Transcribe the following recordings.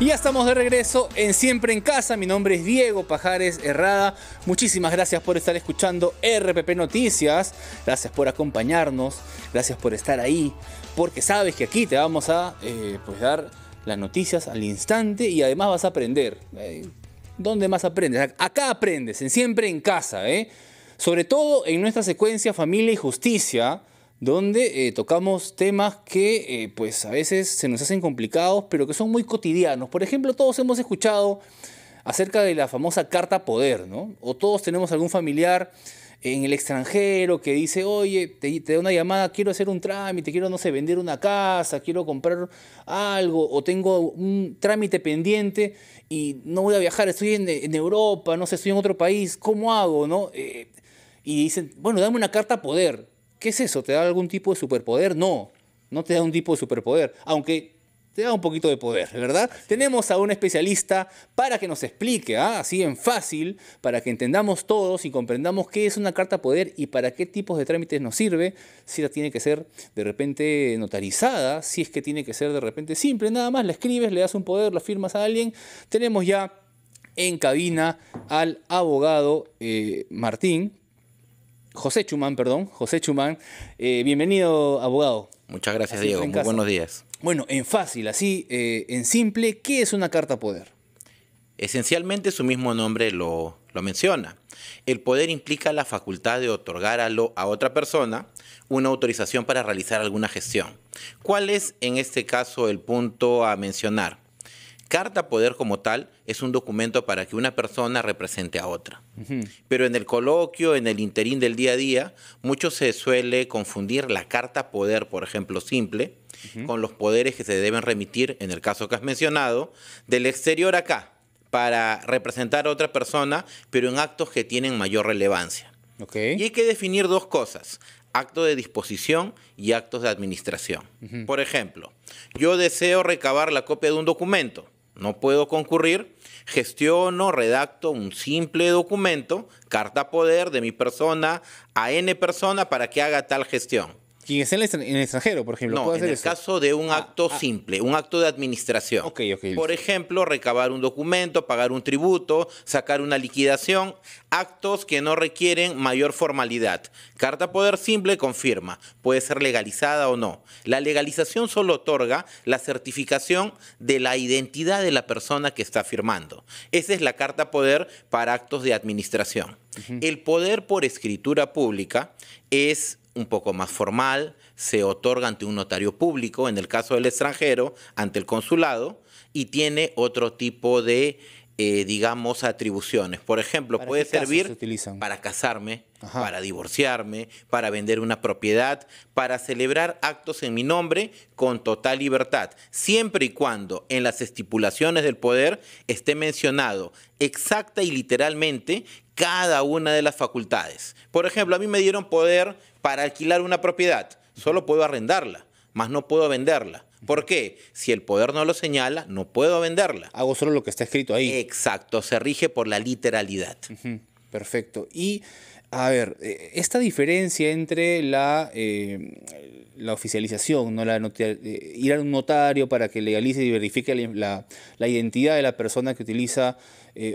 Y ya estamos de regreso en Siempre en Casa. Mi nombre es Diego Pajares Herrada. Muchísimas gracias por estar escuchando RPP Noticias. Gracias por acompañarnos. Gracias por estar ahí. Porque sabes que aquí te vamos a eh, pues dar las noticias al instante y además vas a aprender. Eh, ¿Dónde más aprendes? Acá aprendes, en Siempre en Casa. ¿eh? Sobre todo en nuestra secuencia Familia y Justicia donde eh, tocamos temas que eh, pues a veces se nos hacen complicados, pero que son muy cotidianos. Por ejemplo, todos hemos escuchado acerca de la famosa carta poder, ¿no? O todos tenemos algún familiar en el extranjero que dice, oye, te, da una llamada, quiero hacer un trámite, quiero, no sé, vender una casa, quiero comprar algo, o tengo un trámite pendiente y no voy a viajar, estoy en, Europa, no sé, estoy en otro país, ¿cómo hago, no? Eh, y dicen, bueno, dame una carta poder ¿Qué es eso? ¿Te da algún tipo de superpoder? No, no te da un tipo de superpoder, aunque te da un poquito de poder, ¿verdad? Tenemos a un especialista para que nos explique, ¿ah? así en fácil, para que entendamos todos y comprendamos qué es una carta poder y para qué tipos de trámites nos sirve, si la tiene que ser de repente notarizada, si es que tiene que ser de repente simple, nada más la escribes, le das un poder, la firmas a alguien. Tenemos ya en cabina al abogado eh, Martín José Chumán, perdón, José Chumán. Eh, bienvenido, abogado. Muchas gracias, Diego. Muy buenos días. Bueno, en fácil, así, eh, en simple, ¿qué es una carta poder? Esencialmente su mismo nombre lo, lo menciona. El poder implica la facultad de otorgar a, a otra persona una autorización para realizar alguna gestión. ¿Cuál es en este caso el punto a mencionar? Carta Poder como tal es un documento para que una persona represente a otra. Pero en el coloquio, en el interín del día a día, mucho se suele confundir la Carta Poder, por ejemplo, simple, con los poderes que se deben remitir, en el caso que has mencionado, del exterior acá, para representar a otra persona, pero en actos que tienen mayor relevancia. Y hay que definir dos cosas, acto de disposición y actos de administración. Por ejemplo, yo deseo recabar la copia de un documento no puedo concurrir, gestiono, redacto un simple documento, carta poder de mi persona a N persona para que haga tal gestión. Quien es en el extranjero, por ejemplo. No, en el caso de un ah, acto ah. simple, un acto de administración. por ejemplo, recabar un documento, pagar un tributo, sacar una liquidación, actos que no requieren mayor formalidad. Carta poder simple confirma, puede ser legalizada o no. La legalización solo otorga la certificación de la identidad de la persona que está firmando. Esa es la carta poder para actos de administración. El poder por escritura pública es un poco más formal, se otorga ante un notario público, en el caso del extranjero, ante el consulado, y tiene otro tipo de, eh, digamos, atribuciones. Por ejemplo, puede servir para casarme, para divorciarme, para vender una propiedad, para celebrar actos en mi nombre con total libertad, siempre y cuando en las estipulaciones del poder esté mencionado exacta y literalmente cada una de las facultades. Por ejemplo, a mí me dieron poder para alquilar una propiedad. Solo puedo arrendarla, más no puedo venderla. ¿Por qué? Si el poder no lo señala, no puedo venderla. Hago solo lo que está escrito ahí. Exacto, se rige por la literalidad. Perfecto. Y, a ver, eh, esta diferencia entre la, eh, la oficialización, ¿no? La eh, ir a un notario para que legalice y verifique la, identidad de la persona que utiliza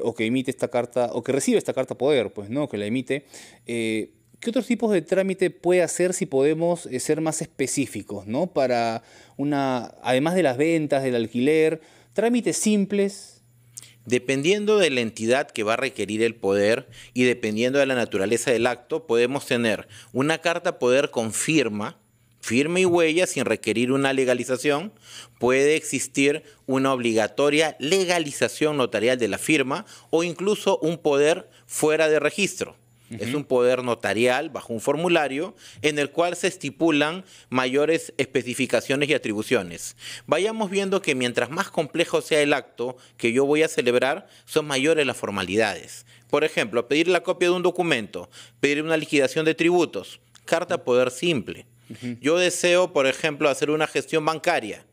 o que emite esta carta, o que recibe esta carta poder, pues, ¿no? Que la emite. ¿Qué otros tipos de trámite puede hacer si podemos eh, ser más específicos, ¿no? Para una, además de las ventas, del alquiler, trámites simples. Dependiendo de la entidad que va a requerir el poder y dependiendo de la naturaleza del acto, podemos tener una carta poder con firma, firma y huella sin requerir una legalización, puede existir una obligatoria legalización notarial de la firma o incluso un poder fuera de registro. Es un poder notarial bajo un formulario en el cual se estipulan mayores especificaciones y atribuciones. Vayamos viendo que mientras más complejo sea el acto que yo voy a celebrar, son mayores las formalidades. Por ejemplo, pedir la copia de un documento, pedir una liquidación de tributos, carta poder simple. Yo deseo, por ejemplo, hacer una gestión bancaria.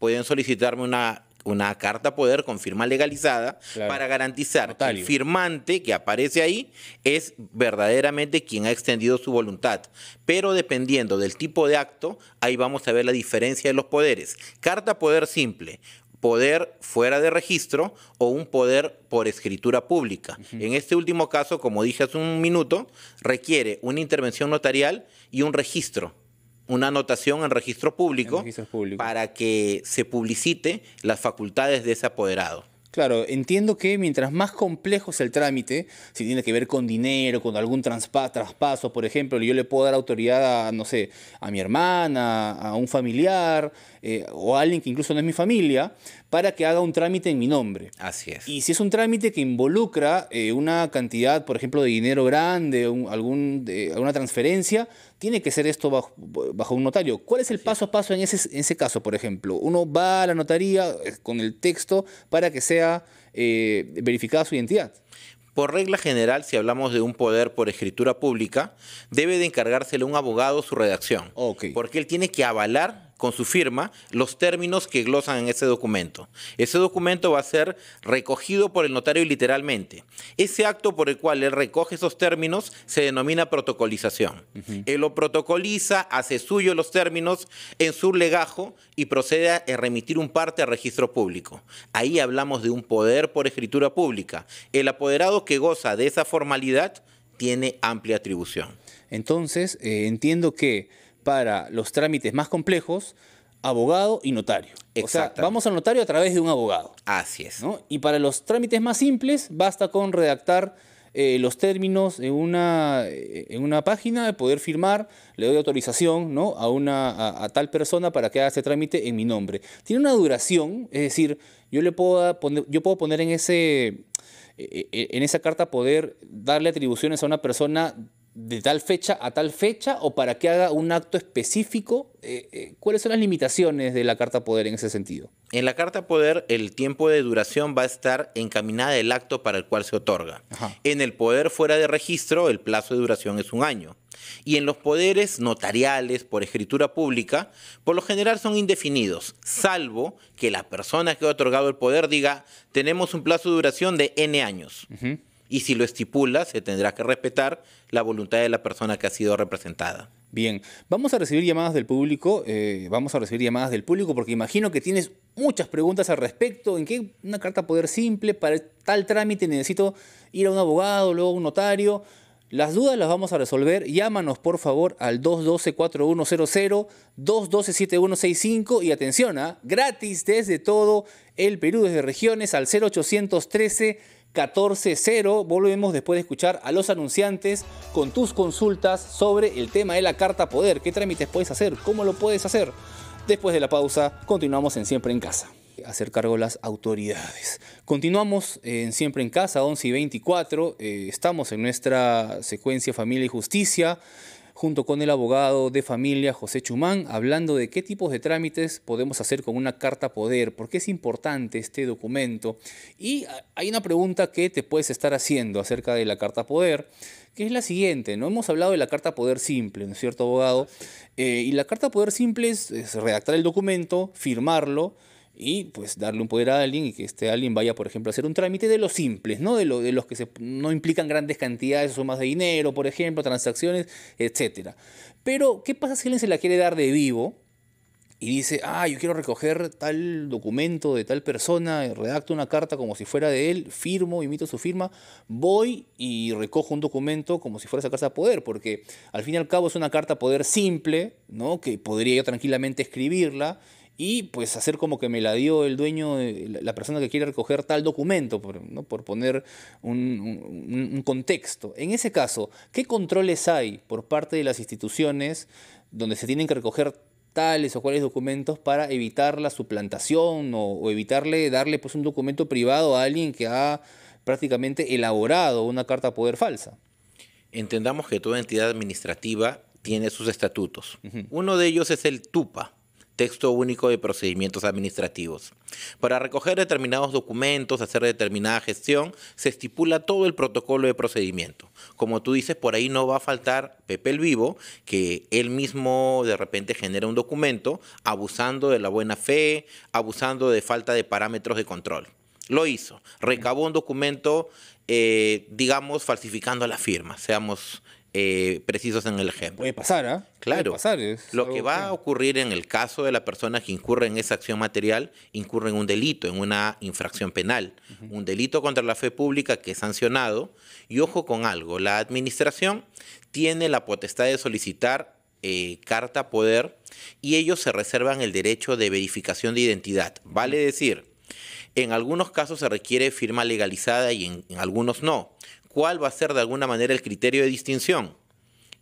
Pueden solicitarme una una carta poder con firma legalizada para garantizar que el firmante que aparece ahí es verdaderamente quien ha extendido su voluntad. Pero dependiendo del tipo de acto, ahí vamos a ver la diferencia de los poderes. Carta poder simple, poder fuera de registro o un poder por escritura pública. En este último caso, como dije hace un minuto, requiere una intervención notarial y un registro una anotación en registro público, para que se publicite las facultades de ese apoderado. Claro, entiendo que mientras más complejo es el trámite, si tiene que ver con dinero, con algún traspaso, por ejemplo, yo le puedo dar autoridad a, no sé, a mi hermana, a un familiar, eh, o alguien que incluso no es mi familia, para que haga un trámite en mi nombre. Así es. Y si es un trámite que involucra eh, una cantidad, por ejemplo, de dinero grande, algún, alguna transferencia, tiene que ser esto bajo, un notario. ¿Cuál es el paso a paso en ese, en ese, caso, por ejemplo? Uno va a la notaría eh, con el texto para que sea verificada su identidad. Por regla general, si hablamos de un poder por escritura pública, debe de encargárselo un abogado su redacción. Porque él tiene que avalar con su firma los términos que glosan en ese documento. Ese documento va a ser recogido por el notario literalmente. Ese acto por el cual él recoge esos términos se denomina protocolización. Él lo protocoliza, hace suyo los términos en su legajo y procede a remitir un parte al registro público. Ahí hablamos de un poder por escritura pública. El apoderado que goza de esa formalidad tiene amplia atribución. Entonces, eh, entiendo que para los trámites más complejos, abogado y notario. O sea, vamos al notario a través de un abogado. Así es. Y para los trámites más simples, basta con redactar eh, los términos en una, eh, en una página, poder firmar, le doy autorización ¿no? a, una, a, tal persona para que haga ese trámite en mi nombre. Tiene una duración, es decir, yo, le puedo, poner, yo puedo poner en, ese, eh, en esa carta, poder darle atribuciones a una persona de tal fecha a tal fecha o para que haga un acto específico? Eh, eh, ¿Cuáles son las limitaciones de la Carta Poder en ese sentido? En la Carta Poder el tiempo de duración va a estar encaminada el acto para el cual se otorga. En el poder fuera de registro el plazo de duración es un año. Y en los poderes notariales por escritura pública, por lo general son indefinidos, salvo que la persona que ha otorgado el poder diga, tenemos un plazo de duración de n años y si lo estipula, se tendrá que respetar la voluntad de la persona que ha sido representada. Bien, vamos a recibir llamadas del público, eh, vamos a recibir llamadas del público porque imagino que tienes muchas preguntas al respecto, en qué una carta poder simple, para tal trámite necesito ir a un abogado, luego a un notario, las dudas las vamos a resolver. Llámanos por favor al 212-4100, 212-7165 y atención, a ¿ah? gratis desde todo el Perú, desde regiones al 0813. 14.0. Volvemos después de escuchar a los anunciantes con tus consultas sobre el tema de la carta poder. ¿Qué trámites puedes hacer? ¿Cómo lo puedes hacer? Después de la pausa, continuamos en Siempre en Casa hacer cargo las autoridades. Continuamos eh, Siempre en Casa, 11 y 24. Eh, estamos en nuestra secuencia Familia y Justicia, junto con el abogado de familia José Chumán, hablando de qué tipos de trámites podemos hacer con una carta poder, por qué es importante este documento. Y hay una pregunta que te puedes estar haciendo acerca de la carta poder que es la siguiente, ¿no? Hemos hablado de la carta poder simple, ¿no es cierto, abogado? Eh, y la carta poder simple es redactar el documento, firmarlo, y pues darle un poder a alguien y que este alguien vaya, por ejemplo, a hacer un trámite de los simples, ¿no? De, de los que se, no implican grandes cantidades o sumas de dinero, por ejemplo, transacciones, etc. Pero, ¿qué pasa si alguien se la quiere dar de vivo? y dice, ah, yo quiero recoger tal documento de tal persona, redacto una carta como si fuera de él, firmo, imito su firma, voy y recojo un documento como si fuera esa carta a poder, porque al fin y al cabo es una carta poder simple, ¿no? que podría yo tranquilamente escribirla y pues hacer como que me la dio el dueño, eh, la persona que quiere recoger tal documento, por, ¿no? por poner un, contexto. En ese caso, ¿qué controles hay por parte de las instituciones donde se tienen que recoger tales o cuales documentos para evitar la suplantación o, evitarle darle pues un documento privado a alguien que ha prácticamente elaborado una carta de poder falsa. Entendamos que toda entidad administrativa tiene sus estatutos. Uno de ellos es el TUPA, texto único de procedimientos administrativos. Para recoger determinados documentos, hacer determinada gestión, se estipula todo el protocolo de procedimiento. Como tú dices, por ahí no va a faltar Pepe el Vivo, que él mismo de repente genera un documento abusando de la buena fe, abusando de falta de parámetros de control. Lo hizo. Recabó un documento, eh, digamos, falsificando la firma, seamos eh, precisos en el ejemplo. Puede pasar, ¿ah? Claro. lo que va a ocurrir en el caso de la persona que incurre en esa acción material, incurre en un delito, en una infracción penal, un delito contra la fe pública que es sancionado. Y ojo con algo, la administración tiene la potestad de solicitar eh, carta poder y ellos se reservan el derecho de verificación de identidad. Vale decir, en algunos casos se requiere firma legalizada y en, algunos no. ¿Cuál va a ser de alguna manera el criterio de distinción?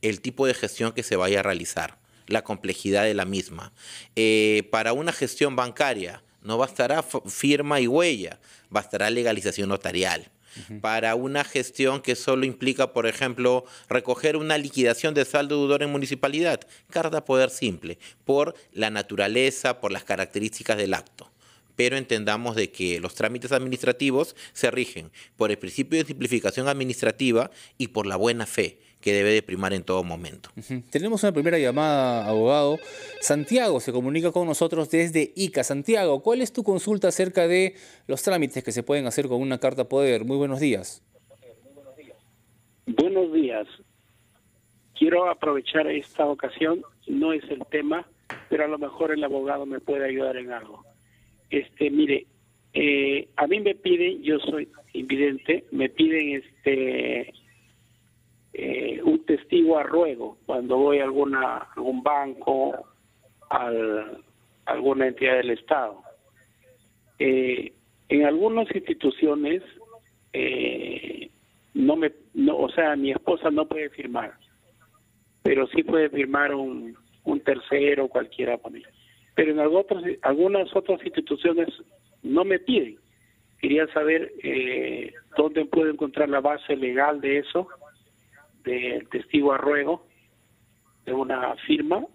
El tipo de gestión que se vaya a realizar, la complejidad de la misma. Eh, para una gestión bancaria no bastará firma y huella, bastará legalización notarial. Para una gestión que solo implica, por ejemplo, recoger una liquidación de saldo deudor en municipalidad, carta poder simple, por la naturaleza, por las características del acto pero entendamos de que los trámites administrativos se rigen por el principio de simplificación administrativa y por la buena fe que debe de primar en todo momento. Tenemos una primera llamada, abogado. Santiago se comunica con nosotros desde ICA. Santiago, ¿cuál es tu consulta acerca de los trámites que se pueden hacer con una carta poder? Muy buenos días. Buenos días. Quiero aprovechar esta ocasión, no es el tema, pero a lo mejor el abogado me puede ayudar en algo. Este, mire, eh, a mí me piden, yo soy invidente, me piden este eh, un testigo a ruego cuando voy a alguna algún banco, a alguna entidad del Estado. Eh, en algunas instituciones no me, o sea, mi esposa no puede firmar, pero sí puede firmar un, un tercero cualquiera por pero en algunas, algunas otras instituciones no me piden. Quería saber eh, dónde puedo encontrar la base legal de eso, del testigo a ruego, de una firma,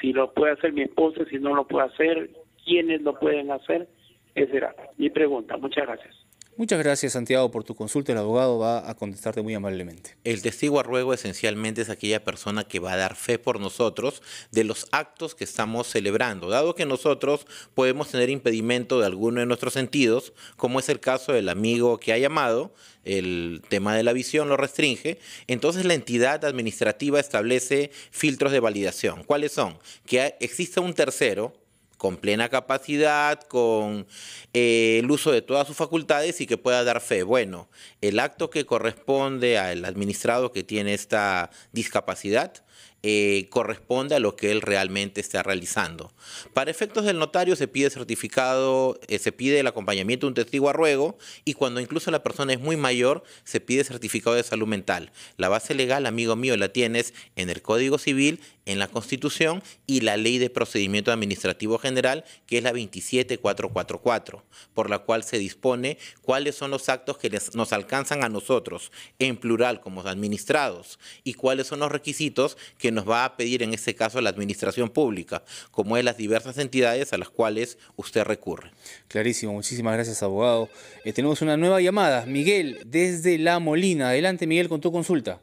si lo puede hacer mi esposa, si no lo puede hacer, quiénes lo pueden hacer. etc. mi pregunta. Muchas gracias. Muchas gracias, Santiago, por tu consulta. El abogado va a contestarte muy amablemente. El testigo a ruego esencialmente es aquella persona que va a dar fe por nosotros de los actos que estamos celebrando, dado que nosotros podemos tener impedimento de alguno de nuestros sentidos, como es el caso del amigo que ha llamado, el tema de la visión lo restringe, entonces la entidad administrativa establece filtros de validación. ¿Cuáles son? Que exista un tercero con plena capacidad, con eh, el uso de todas sus facultades y que pueda dar fe. Bueno, el acto que corresponde al administrado que tiene esta discapacidad eh, corresponde a lo que él realmente está realizando. Para efectos del notario se pide certificado, eh, se pide el acompañamiento de un testigo a ruego y cuando incluso la persona es muy mayor se pide certificado de salud mental. La base legal, amigo mío, la tienes en el Código Civil, en la Constitución y la Ley de Procedimiento Administrativo General, que es la 27444, por la cual se dispone cuáles son los actos que nos alcanzan a nosotros, en plural, como administrados, y cuáles son los requisitos que nos va a pedir en este caso la administración pública, como es las diversas entidades a las cuales usted recurre. Clarísimo, muchísimas gracias abogado. Eh, tenemos una nueva llamada. Miguel, desde La Molina. Adelante Miguel con tu consulta.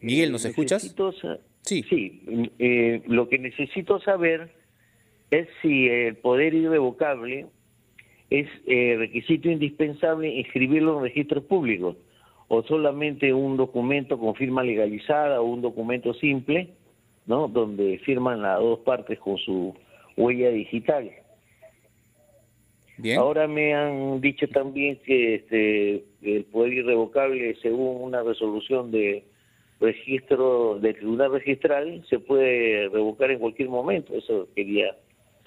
Miguel, ¿nos eh, escuchas? Sí, sí eh, lo que necesito saber es si el poder irrevocable es requisito indispensable inscribirlo en registros públicos o solamente un documento con firma legalizada o un documento simple, ¿no? Donde firman las dos partes con su huella digital. Ahora me han dicho también que este, el poder irrevocable, según una resolución de registro del tribunal registral, se puede revocar en cualquier momento. Eso quería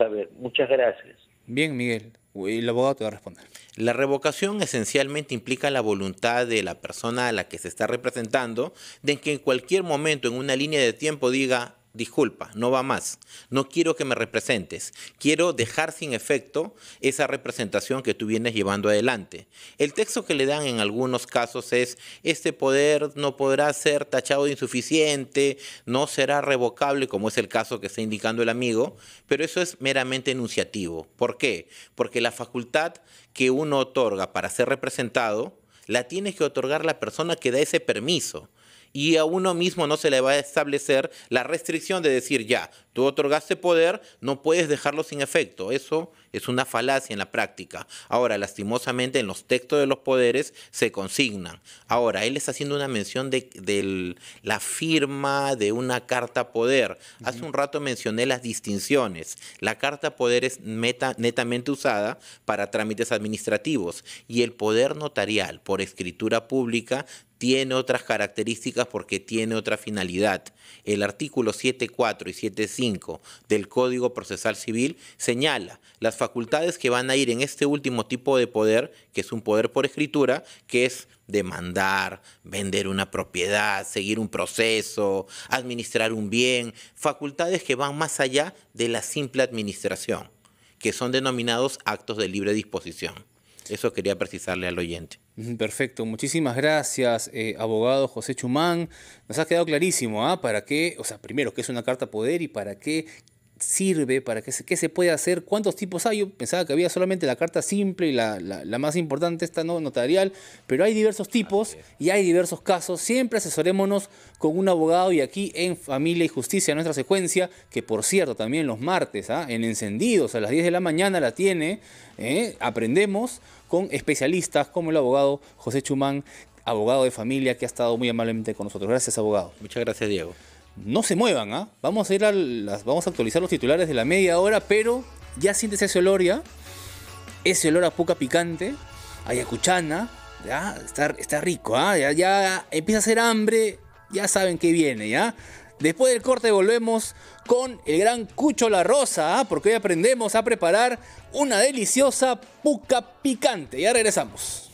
ver, Muchas gracias. Bien, Miguel. El abogado te va a responder. La revocación esencialmente implica la voluntad de la persona a la que se está representando de que en cualquier momento, en una línea de tiempo, diga, disculpa, no va más, no quiero que me representes, quiero dejar sin efecto esa representación que tú vienes llevando adelante. El texto que le dan en algunos casos es, este poder no podrá ser tachado de insuficiente, no será revocable, como es el caso que está indicando el amigo, pero eso es meramente enunciativo. ¿Por qué? Porque la facultad que uno otorga para ser representado, la tiene que otorgar la persona que da ese permiso y a uno mismo no se le va a establecer la restricción de decir, ya, tú otorgaste poder, no puedes dejarlo sin efecto. Eso es una falacia en la práctica. Ahora, lastimosamente, en los textos de los poderes se consignan. Ahora, él está haciendo una mención de, la firma de una carta poder. Hace un rato mencioné las distinciones. La carta poder es netamente usada para trámites administrativos y el poder notarial por escritura pública tiene otras características porque tiene otra finalidad. El artículo 7.4 y 7.5 del Código Procesal Civil señala las facultades facultades que van a ir en este último tipo de poder, que es un poder por escritura, que es demandar, vender una propiedad, seguir un proceso, administrar un bien, facultades que van más allá de la simple administración, que son denominados actos de libre disposición. Eso quería precisarle al oyente. Perfecto, muchísimas gracias, eh, abogado José Chumán. Nos ha quedado clarísimo, ¿ah? ¿Para qué? O sea, primero, ¿qué es una carta poder y para qué? sirve, para qué se, puede hacer, cuántos tipos hay. Yo pensaba que había solamente la carta simple y la, más importante, esta no notarial, pero hay diversos tipos y hay diversos casos. Siempre asesorémonos con un abogado y aquí en Familia y Justicia, nuestra secuencia, que por cierto también los martes, ¿ah? en encendidos a las 10 de la mañana la tiene, ¿eh? aprendemos con especialistas como el abogado José Chumán, abogado de familia que ha estado muy amablemente con nosotros. Gracias, abogado. Muchas gracias, Diego. No se muevan, ¿ah? Vamos a ir a las, vamos a actualizar los titulares de la media hora, pero ya sientes ese olor ya. Ese olor a puca picante, ayacuchana, ya, está, está rico, ¿ah? Ya, ya empieza a hacer hambre, ya saben que viene, ¿ya? Después del corte volvemos con el gran Cucho La Rosa, ¿ah? porque hoy aprendemos a preparar una deliciosa puca picante. Ya regresamos.